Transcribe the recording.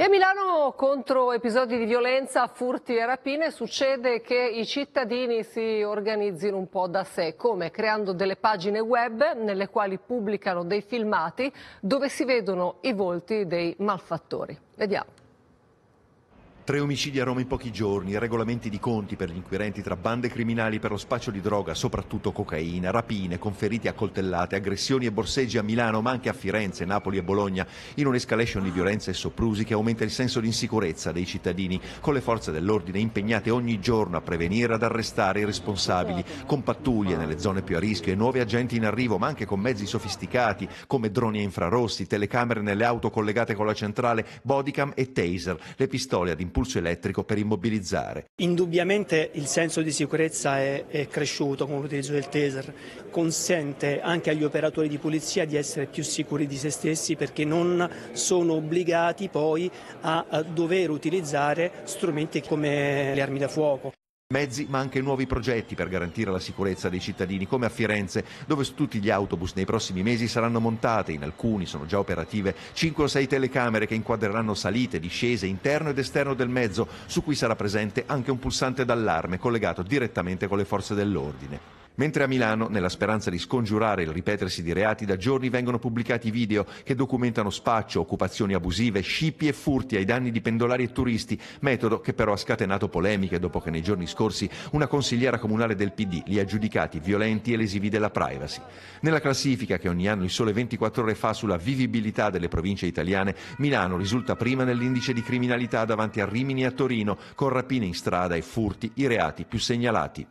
E a Milano contro episodi di violenza, furti e rapine succede che i cittadini si organizzino un po' da sé, come creando delle pagine web nelle quali pubblicano dei filmati dove si vedono i volti dei malfattori. Vediamo. Tre omicidi a Roma in pochi giorni, regolamenti di conti per gli inquirenti tra bande criminali per lo spaccio di droga, soprattutto cocaina, rapine, conferiti a coltellate, aggressioni e borseggi a Milano, ma anche a Firenze, Napoli e Bologna, in un'escalation di violenza e soprusi che aumenta il senso di insicurezza dei cittadini, con le forze dell'ordine impegnate ogni giorno a prevenire e ad arrestare i responsabili, con pattuglie nelle zone più a rischio e nuovi agenti in arrivo, ma anche con mezzi sofisticati come droni a infrarossi, telecamere nelle auto collegate con la centrale, bodycam e taser, le pistole ad impulso impulso elettrico per immobilizzare. Indubbiamente il senso di sicurezza è, è cresciuto con l'utilizzo del taser, consente anche agli operatori di polizia di essere più sicuri di se stessi perché non sono obbligati poi a, a dover utilizzare strumenti come le armi da fuoco mezzi ma anche nuovi progetti per garantire la sicurezza dei cittadini come a Firenze dove su tutti gli autobus nei prossimi mesi saranno montate, in alcuni sono già operative, 5 o 6 telecamere che inquadreranno salite, discese, interno ed esterno del mezzo su cui sarà presente anche un pulsante d'allarme collegato direttamente con le forze dell'ordine. Mentre a Milano, nella speranza di scongiurare il ripetersi di reati, da giorni vengono pubblicati video che documentano spaccio, occupazioni abusive, scippi e furti ai danni di pendolari e turisti, metodo che però ha scatenato polemiche dopo che nei giorni scorsi una consigliera comunale del PD li ha giudicati violenti e lesivi della privacy. Nella classifica che ogni anno il sole 24 ore fa sulla vivibilità delle province italiane, Milano risulta prima nell'indice di criminalità davanti a Rimini e a Torino, con rapine in strada e furti i reati più segnalati.